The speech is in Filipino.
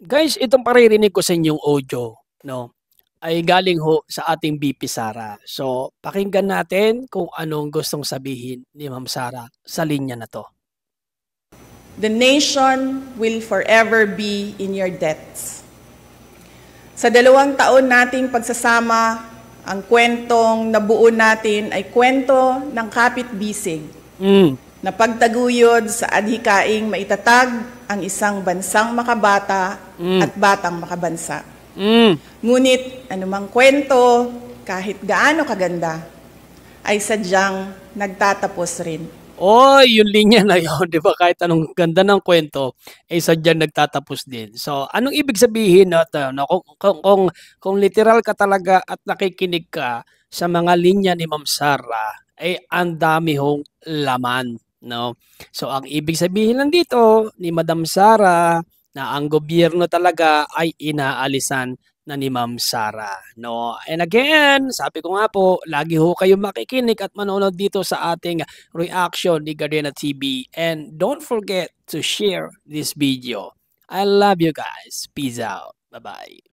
Guys, itong paririnig ko sa inyong audio, no? ay galing ho sa ating BP Sara. So, pakinggan natin kung anong gustong sabihin ni Ma'am Sara sa linya na to. The nation will forever be in your debts. Sa dalawang taon nating pagsasama, ang kwentong nabuo natin ay kwento ng kapitbisig mm. na pagtaguyod sa adhikaing maitatag ang isang bansang makabata mm. at batang makabansa. Mm. Ngunit anumang kwento, kahit gaano kaganda, ay sadyang nagtatapos rin. Oh, yung linya na yun, di ba? Kahit anong ganda ng kwento, ay eh, sadyang nagtatapos din. So, anong ibig sabihin at uh, no, kung, kung, kung, kung literal ka talaga at nakikinig ka sa mga linya ni Ma'am Sara, ay eh, ang dami hong laman No? So ang ibig sabihin lang dito ni Madam Sara na ang gobyerno talaga ay inaalisan na ni Ma'am Sara. No? And again, sabi ko nga po, lagi ho kayo makikinig at manonood dito sa ating reaction ni Gardena TV. And don't forget to share this video. I love you guys. Peace out. Bye-bye.